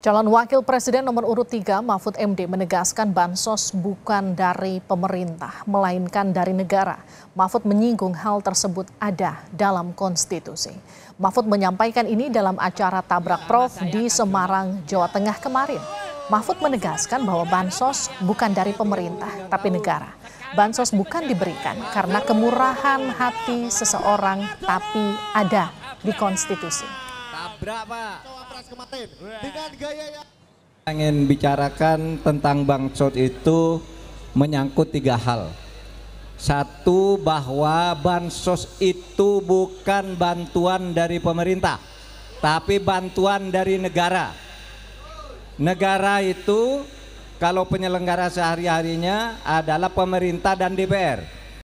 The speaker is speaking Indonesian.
Calon Wakil Presiden nomor urut 3 Mahfud MD menegaskan bansos bukan dari pemerintah, melainkan dari negara. Mahfud menyinggung hal tersebut ada dalam konstitusi. Mahfud menyampaikan ini dalam acara Tabrak Prof di Semarang, Jawa Tengah kemarin. Mahfud menegaskan bahwa bansos bukan dari pemerintah, tapi negara. Bansos bukan diberikan karena kemurahan hati seseorang, tapi ada di konstitusi. Berapa? Pak. Dengan gaya yang ingin bicarakan tentang Bang Cot itu menyangkut tiga hal. Satu bahwa bansos itu bukan bantuan dari pemerintah, tapi bantuan dari negara. Negara itu kalau penyelenggara sehari-harinya adalah pemerintah dan DPR